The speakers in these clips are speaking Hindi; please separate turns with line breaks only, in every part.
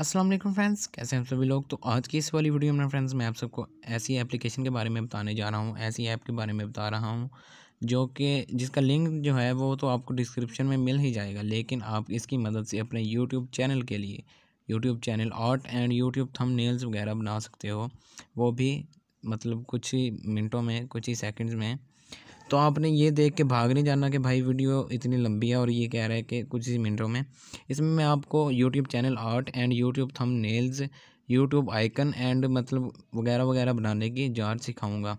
अस्सलाम वालेकुम फ्रेंड्स कैसे हैं आप सभी लोग तो आज की इस वाली वीडियो में फ्रेंड्स मैं आप सबको ऐसी एप्लीकेशन के बारे में बताने जा रहा हूँ ऐसी ऐप के बारे में बता रहा हूँ जो कि जिसका लिंक जो है वो तो आपको डिस्क्रिप्शन में मिल ही जाएगा लेकिन आप इसकी मदद से अपने यूट्यूब चैनल के लिए YouTube channel art and YouTube thumbnails वगैरह बना सकते हो वो भी मतलब कुछ ही मिनटों में कुछ ही सेकेंड्स में तो आपने ये देख के भाग नहीं जाना कि भाई वीडियो इतनी लंबी है और ये कह रहा है कि कुछ ही मिनटों में इसमें मैं आपको YouTube channel art and YouTube thumbnails YouTube icon and मतलब वगैरह वगैरह बनाने की जाँच सिखाऊँगा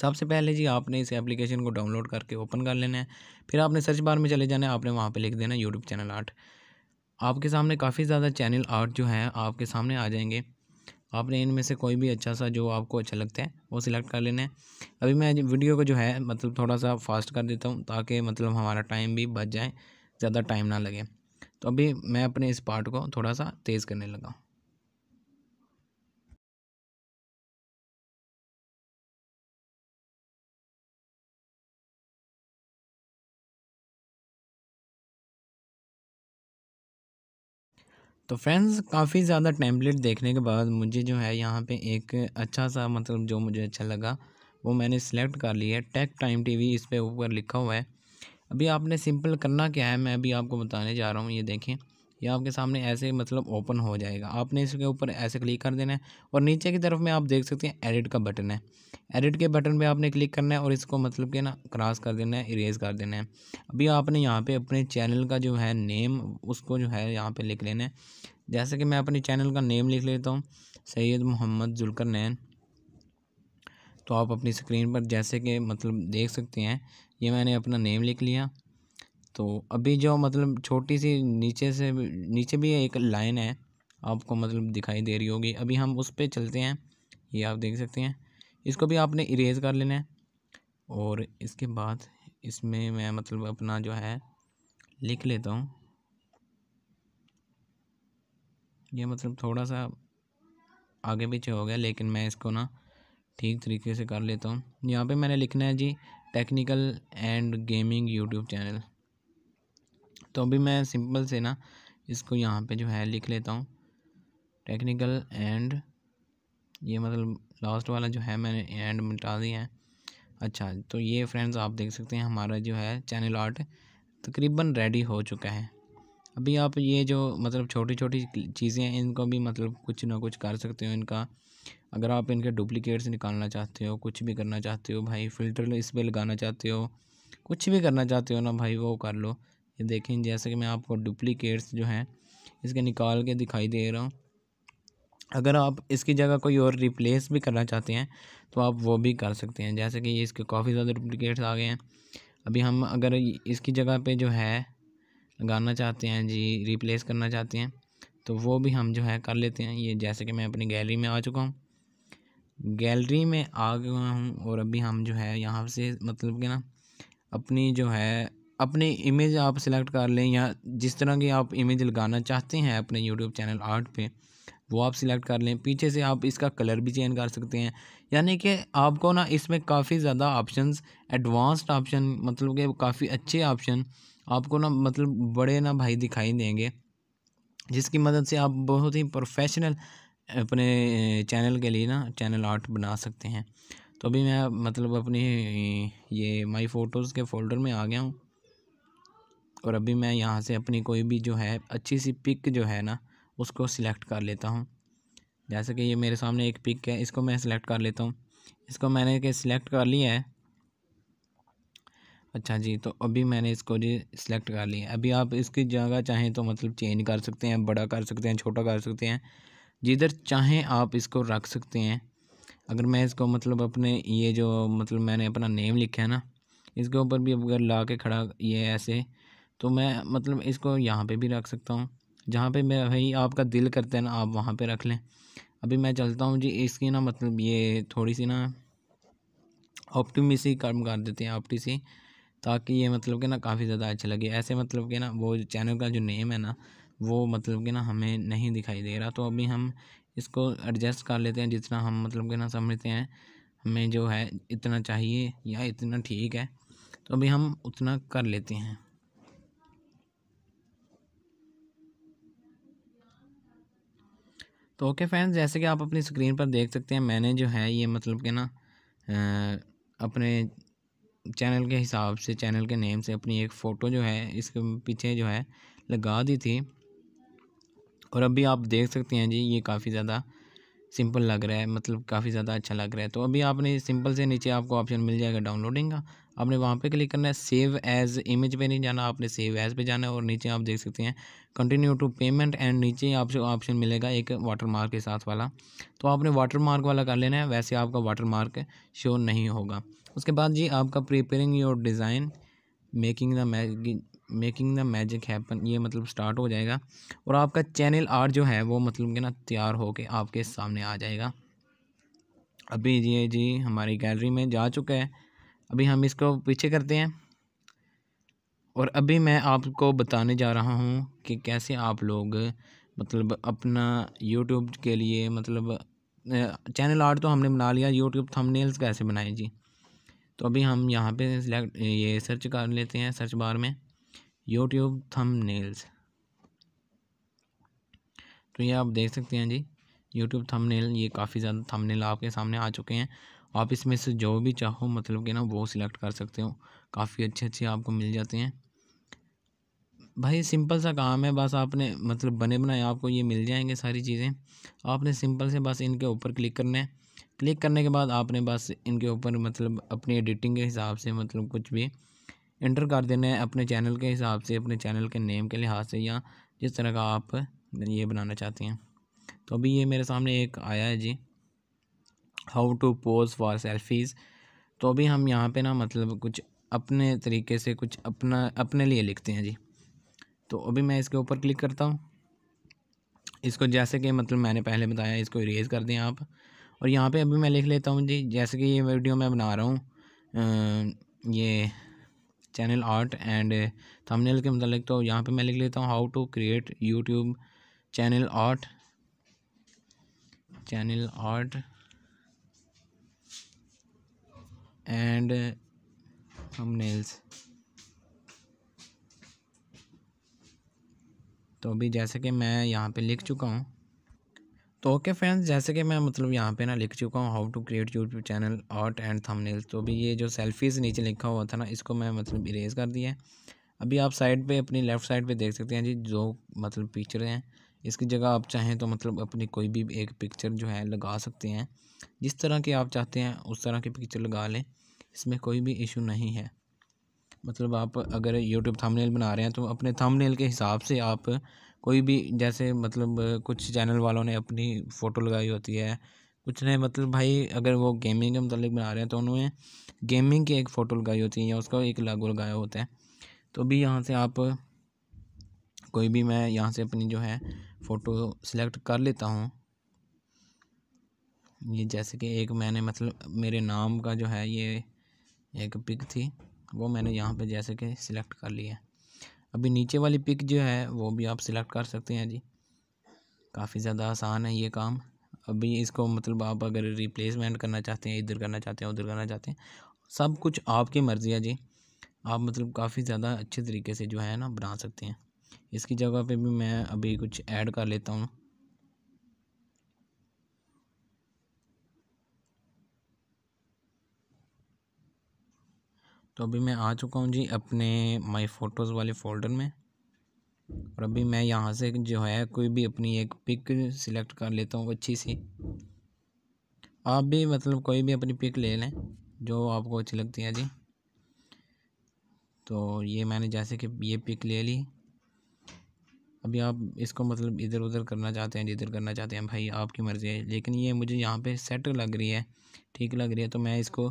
सबसे पहले जी आपने इस एप्लीकेशन को डाउनलोड करके ओपन कर लेना है फिर आपने सर्च बार में चले जाना है आपने वहाँ पर लिख देना यूट्यूब चैनल आर्ट आपके सामने काफ़ी ज़्यादा चैनल आर्ट जो है आपके सामने आ जाएंगे आपने इनमें से कोई भी अच्छा सा जो आपको अच्छा लगता है वो सिलेक्ट कर लेना है अभी मैं वीडियो को जो है मतलब थोड़ा सा फास्ट कर देता हूँ ताकि मतलब हमारा टाइम भी बच जाए ज़्यादा टाइम ना लगे तो अभी मैं अपने इस पार्ट को थोड़ा सा तेज़ करने लगा तो फ्रेंड्स काफ़ी ज़्यादा टैम्पलेट देखने के बाद मुझे जो है यहाँ पे एक अच्छा सा मतलब जो मुझे अच्छा लगा वो मैंने सेलेक्ट कर लिया है टेक टाइम टीवी इस पर ऊपर लिखा हुआ है अभी आपने सिंपल करना क्या है मैं अभी आपको बताने जा रहा हूँ ये देखें ये आपके सामने ऐसे मतलब ओपन हो जाएगा आपने इसके ऊपर ऐसे क्लिक कर देना है और नीचे की तरफ में आप देख सकते हैं एडिट का बटन है एडिट के बटन पे आपने क्लिक करना है और इसको मतलब कि ना क्रॉस कर देना है इरेज कर देना है अभी आपने यहाँ पे अपने चैनल का जो है नेम उसको जो है यहाँ पे लिख लेना है जैसे कि मैं अपने चैनल का नेम लिख लेता हूँ सैयद मोहम्मद जुलकर नैन तो आप अपनी स्क्रीन पर जैसे कि मतलब देख सकते हैं ये मैंने अपना नेम लिख लिया तो अभी जो मतलब छोटी सी नीचे से नीचे भी एक लाइन है आपको मतलब दिखाई दे रही होगी अभी हम उस पर चलते हैं ये आप देख सकते हैं इसको भी आपने इरेज़ कर लेना है और इसके बाद इसमें मैं मतलब अपना जो है लिख लेता हूँ ये मतलब थोड़ा सा आगे पीछे हो गया लेकिन मैं इसको ना ठीक तरीके से कर लेता हूँ यहाँ पे मैंने लिखना है जी technical and gaming YouTube channel तो अभी मैं सिंपल से ना इसको यहाँ पे जो है लिख लेता हूँ टेक्निकल एंड ये मतलब लास्ट वाला जो है मैंने एंड मिटा दिया है अच्छा तो ये फ्रेंड्स आप देख सकते हैं हमारा जो है चैनल आर्ट तकरीबन रेडी हो चुका है अभी आप ये जो मतलब छोटी छोटी चीज़ें हैं इनको भी मतलब कुछ ना कुछ कर सकते हो इनका अगर आप इनके डुप्लिकेट्स निकालना चाहते हो कुछ भी करना चाहते हो भाई फ़िल्टर इस पर लगाना चाहते हो कुछ भी करना चाहते हो ना भाई वो कर लो ये देखें जैसे कि मैं आपको डुप्लीकेट्स जो हैं इसके निकाल के दिखाई दे रहा हूँ अगर आप इसकी जगह कोई और रिप्लेस भी करना चाहते हैं तो आप वो भी कर सकते हैं जैसे कि इसके काफ़ी ज़्यादा डुप्लीकेट्स आ गए हैं अभी हम अगर इसकी जगह पे जो है लगाना चाहते हैं जी रिप्लेस करना चाहते हैं तो वो भी हम जो है कर लेते हैं ये जैसे कि मैं अपनी गैलरी में आ चुका हूँ गैलरी में आ गया हूँ और अभी हम जो है यहाँ से मतलब कि ना अपनी जो है अपने इमेज आप सिलेक्ट कर लें या जिस तरह की आप इमेज लगाना चाहते हैं अपने यूट्यूब चैनल आर्ट पे वो आप सिलेक्ट कर लें पीछे से आप इसका कलर भी चेंज कर सकते हैं यानी कि आपको ना इसमें काफ़ी ज़्यादा ऑप्शंस एडवांस्ड ऑप्शन मतलब कि काफ़ी अच्छे ऑप्शन आपको ना मतलब बड़े ना भाई दिखाई देंगे जिसकी मदद से आप बहुत ही प्रोफेशनल अपने चैनल के लिए ना चैनल आर्ट बना सकते हैं तो अभी मैं मतलब अपनी ये माई फ़ोटोज़ के फ़ोल्डर में आ गया हूँ और अभी मैं यहाँ से अपनी कोई भी जो है अच्छी सी पिक जो है ना उसको सिलेक्ट कर लेता हूँ जैसे कि ये मेरे सामने एक पिक है इसको मैं सिलेक्ट कर लेता हूँ इसको मैंने के सिलेक्ट कर लिया है अच्छा जी तो अभी मैंने इसको जी सिलेक्ट कर लिया अभी आप इसकी जगह चाहें तो मतलब चेंज कर सकते हैं बड़ा कर सकते हैं छोटा कर सकते हैं जिधर चाहें आप इसको रख सकते हैं अगर मैं इसको मतलब अपने ये जो मतलब मैंने अपना नेम लिखा है ना इसके ऊपर भी अगर ला के खड़ा ये ऐसे तो मैं मतलब इसको यहाँ पे भी रख सकता हूँ जहाँ पे मैं भाई आपका दिल करता है ना आप वहाँ पे रख लें अभी मैं चलता हूँ जी इसकी ना मतलब ये थोड़ी सी ना ऑप्टिमिसी कर्म कर देते हैं ऑप्टी सी ताकि ये मतलब कि ना काफ़ी ज़्यादा अच्छा लगे ऐसे मतलब कि ना वो चैनल का जो नेम है ना वो मतलब कि ना हमें नहीं दिखाई दे रहा तो अभी हम इसको एडजस्ट कर लेते हैं जितना हम मतलब कि ना समझते हैं हमें जो है इतना चाहिए या इतना ठीक है तो अभी हम उतना कर लेते हैं तो ओके फ्रेंड्स जैसे कि आप अपनी स्क्रीन पर देख सकते हैं मैंने जो है ये मतलब कि ना अपने चैनल के हिसाब से चैनल के नेम से अपनी एक फ़ोटो जो है इसके पीछे जो है लगा दी थी और अभी आप देख सकते हैं जी ये काफ़ी ज़्यादा सिंपल लग रहा है मतलब काफ़ी ज़्यादा अच्छा लग रहा है तो अभी आपने सिंपल से नीचे आपको ऑप्शन मिल जाएगा डाउनलोडिंग का आपने वहाँ पे क्लिक करना है सेव एज इमेज पे नहीं जाना आपने सेव एज पे जाना है और नीचे आप देख सकते हैं कंटिन्यू टू पेमेंट एंड नीचे आपसे ऑप्शन मिलेगा एक वाटर मार्क के साथ वाला तो आपने वाटर मार्क वाला कर लेना है वैसे आपका वाटर मार्क शो नहीं होगा उसके बाद जी आपका preparing your design making the magic making the magic happen ये मतलब स्टार्ट हो जाएगा और आपका चैनल आर्ट जो है वो मतलब कि ना तैयार के आपके सामने आ जाएगा अभी ये जी हमारी गैलरी में जा चुका है अभी हम इसको पीछे करते हैं और अभी मैं आपको बताने जा रहा हूँ कि कैसे आप लोग मतलब अपना यूट्यूब के लिए मतलब चैनल आर्ट तो हमने बना लिया यूट्यूब थंबनेल्स कैसे बनाए जी तो अभी हम यहाँ पे सिलेक्ट ये सर्च कर लेते हैं सर्च बार में यूट्यूब थंबनेल्स तो ये आप देख सकते हैं जी यूट्यूब थंबनेल ये काफ़ी ज़्यादा थंबनेल आपके सामने आ चुके हैं आप इसमें से जो भी चाहो मतलब कि ना वो सिलेक्ट कर सकते हो काफ़ी अच्छे अच्छे आपको मिल जाते हैं भाई सिंपल सा काम है बस आपने मतलब बने बनाए आपको ये मिल जाएंगे सारी चीज़ें आपने सिंपल से बस इनके ऊपर क्लिक करना है क्लिक करने के बाद आपने बस इनके ऊपर मतलब अपनी एडिटिंग के हिसाब से मतलब कुछ भी इंटर कर देना है अपने चैनल के हिसाब से अपने चैनल के नेम के लिहाज से या जिस तरह का आप ये बनाना चाहते हैं तो अभी ये मेरे सामने एक आया है जी how to pose for selfies तो अभी हम यहाँ पे ना मतलब कुछ अपने तरीके से कुछ अपना अपने लिए लिखते हैं जी तो अभी मैं इसके ऊपर क्लिक करता हूँ इसको जैसे कि मतलब मैंने पहले बताया इसको इरेज़ कर दें आप और यहाँ पे अभी मैं लिख लेता हूँ जी जैसे कि ये वीडियो मैं बना रहा हूँ ये चैनल आर्ट एंड थंबनेल के मतलब तो यहाँ पे मैं लिख लेता हूँ how to create YouTube channel art channel art and thumbnails तो अभी जैसे कि मैं यहाँ पे लिख चुका हूँ तो ओके फ्रेंड्स जैसे कि मैं मतलब यहाँ पे ना लिख चुका हूँ how to create YouTube channel art and thumbnails तो भी ये जो सेल्फीज़ नीचे लिखा हुआ था ना इसको मैं मतलब इरेज कर दिया है अभी आप साइड पे अपनी लेफ़्ट साइड पे देख सकते हैं जी जो मतलब पिक्चर हैं इसकी जगह आप चाहें तो मतलब अपनी कोई भी एक पिक्चर जो है लगा सकते हैं जिस तरह की आप चाहते हैं उस तरह की पिक्चर लगा लें इसमें कोई भी इशू नहीं है मतलब आप अगर यूट्यूब थमनेल बना रहे हैं तो अपने थमनेल के हिसाब से आप कोई भी जैसे मतलब कुछ चैनल वालों ने अपनी फ़ोटो लगाई होती है कुछ ने मतलब भाई अगर वो गेमिंग के मतलब बना रहे हैं तो उन्होंने गेमिंग की एक फ़ोटो लगाई होती है या उसका एक लागो लगाया होता है तो भी यहाँ से आप कोई भी मैं यहाँ से अपनी जो है फ़ोटो सिलेक्ट कर लेता हूँ ये जैसे कि एक मैंने मतलब मेरे नाम का जो है ये एक पिक थी वो मैंने यहाँ पे जैसे कि सिलेक्ट कर लिया अभी नीचे वाली पिक जो है वो भी आप सिलेक्ट कर सकते हैं जी काफ़ी ज़्यादा आसान है ये काम अभी इसको मतलब आप अगर रिप्लेसमेंट करना चाहते हैं इधर करना चाहते हैं उधर करना चाहते हैं सब कुछ आपकी मर्ज़ी है जी आप मतलब काफ़ी ज़्यादा अच्छे तरीके से जो है ना बना सकते हैं इसकी जगह पे भी मैं अभी कुछ ऐड कर लेता हूँ तो अभी मैं आ चुका हूँ जी अपने माय फ़ोटोज़ वाले फ़ोल्डर में और अभी मैं यहाँ से जो है कोई भी अपनी एक पिक सिलेक्ट कर लेता हूँ अच्छी सी आप भी मतलब कोई भी अपनी पिक ले लें जो आपको अच्छी लगती है जी तो ये मैंने जैसे कि ये पिक ले ली अभी आप इसको मतलब इधर उधर करना चाहते हैं जिधर करना चाहते हैं भाई आपकी मर्ज़ी है लेकिन ये मुझे यहाँ पे सेट लग रही है ठीक लग रही है तो मैं इसको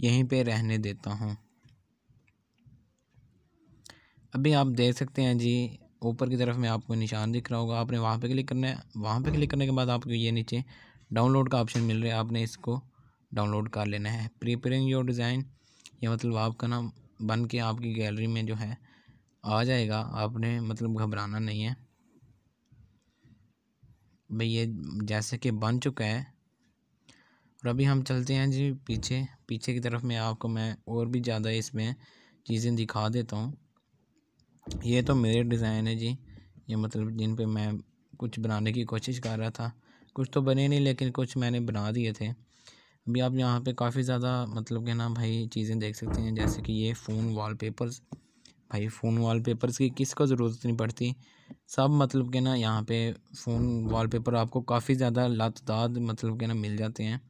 यहीं पे रहने देता हूँ अभी आप देख सकते हैं जी ऊपर की तरफ में आपको निशान दिख रहा होगा आपने वहाँ पे क्लिक करना है वहाँ पे क्लिक करने के बाद आपको ये नीचे डाउनलोड का ऑप्शन मिल रहा है आपने इसको डाउनलोड कर लेना है प्रिपेयरिंग योर डिज़ाइन ये मतलब आपका नाम बन के आपकी गैलरी में जो है आ जाएगा आपने मतलब घबराना नहीं है भाई ये जैसे कि बन चुका है और अभी हम चलते हैं जी पीछे पीछे की तरफ में आपको मैं और भी ज़्यादा इसमें चीज़ें दिखा देता हूँ ये तो मेरे डिज़ाइन है जी ये मतलब जिन पे मैं कुछ बनाने की कोशिश कर रहा था कुछ तो बने नहीं लेकिन कुछ मैंने बना दिए थे अभी आप यहाँ पे काफ़ी ज़्यादा मतलब के ना भाई चीज़ें देख सकते हैं जैसे कि ये फ़ोन वॉलपेपर्स भाई फ़ोन वॉलपेपर्स की किसको ज़रूरत नहीं पड़ती सब मतलब के ना यहाँ पे फ़ोन वॉलपेपर आपको काफ़ी ज़्यादा लातदाद मतलब के ना मिल जाते हैं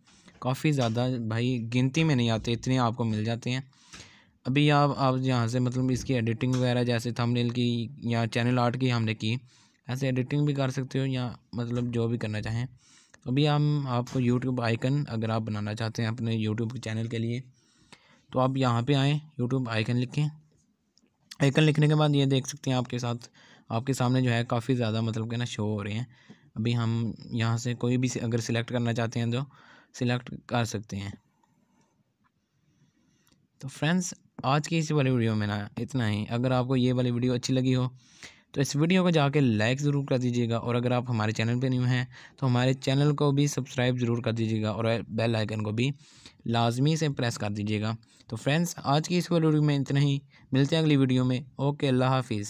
काफ़ी ज़्यादा भाई गिनती में नहीं आते इतने आपको मिल जाते हैं अभी आप आप यहाँ से मतलब इसकी एडिटिंग वगैरह जैसे थंबनेल की या चैनल आर्ट की हमने की ऐसे एडिटिंग भी कर सकते हो या मतलब जो भी करना चाहें अभी हम आपको यूट्यूब आइकन अगर आप बनाना चाहते हैं अपने यूट्यूब चैनल के लिए तो आप यहाँ पे आएँ यूट्यूब आइकन लिखें आइकन लिखने के बाद ये देख सकते हैं आपके साथ आपके सामने जो है काफ़ी ज़्यादा मतलब क्या ना शो हो रहे हैं अभी हम यहाँ से कोई भी अगर सिलेक्ट करना चाहते हैं तो सिलेक्ट कर सकते हैं तो फ्रेंड्स आज की इस वाली वीडियो में ना इतना ही अगर आपको ये वाली वीडियो अच्छी लगी हो तो इस वीडियो को जाके लाइक ज़रूर कर दीजिएगा और अगर आप हमारे चैनल पे न्यू हैं तो हमारे चैनल को भी सब्सक्राइब ज़रूर कर दीजिएगा और बेल आइकन को भी लाजमी से प्रेस कर दीजिएगा तो फ्रेंड्स आज की इस वीडियो में इतना ही मिलते हैं अगली वीडियो में ओके अल्लाह हाफिज़